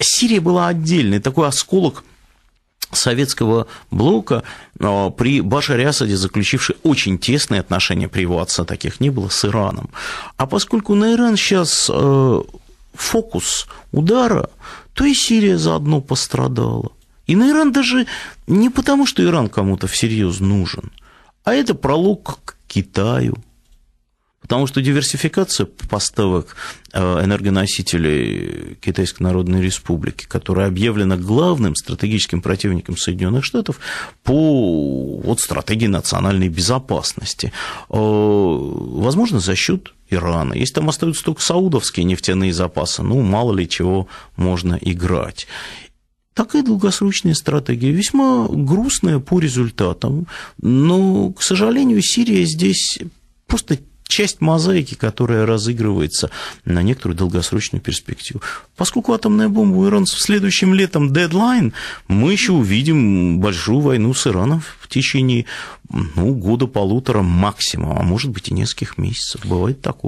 Сирия была отдельной, такой осколок советского блока при Башаре Асаде, заключивший очень тесные отношения при его отца, таких не было, с Ираном. А поскольку на Иран сейчас э, фокус удара, то и Сирия заодно пострадала. И на Иран даже не потому, что Иран кому-то всерьез нужен, а это пролог к Китаю – Потому что диверсификация поставок э, энергоносителей Китайской Народной Республики, которая объявлена главным стратегическим противником Соединенных Штатов по вот, стратегии национальной безопасности, э, возможно, за счет Ирана. Если там остаются только саудовские нефтяные запасы, ну, мало ли чего можно играть. Такая долгосрочная стратегия, весьма грустная по результатам, но, к сожалению, Сирия здесь просто часть мозаики, которая разыгрывается на некоторую долгосрочную перспективу. Поскольку атомная бомба у иранцев следующем летом дедлайн, мы еще увидим большую войну с Ираном в течение ну, года-полутора максимум, а может быть и нескольких месяцев. Бывает такое.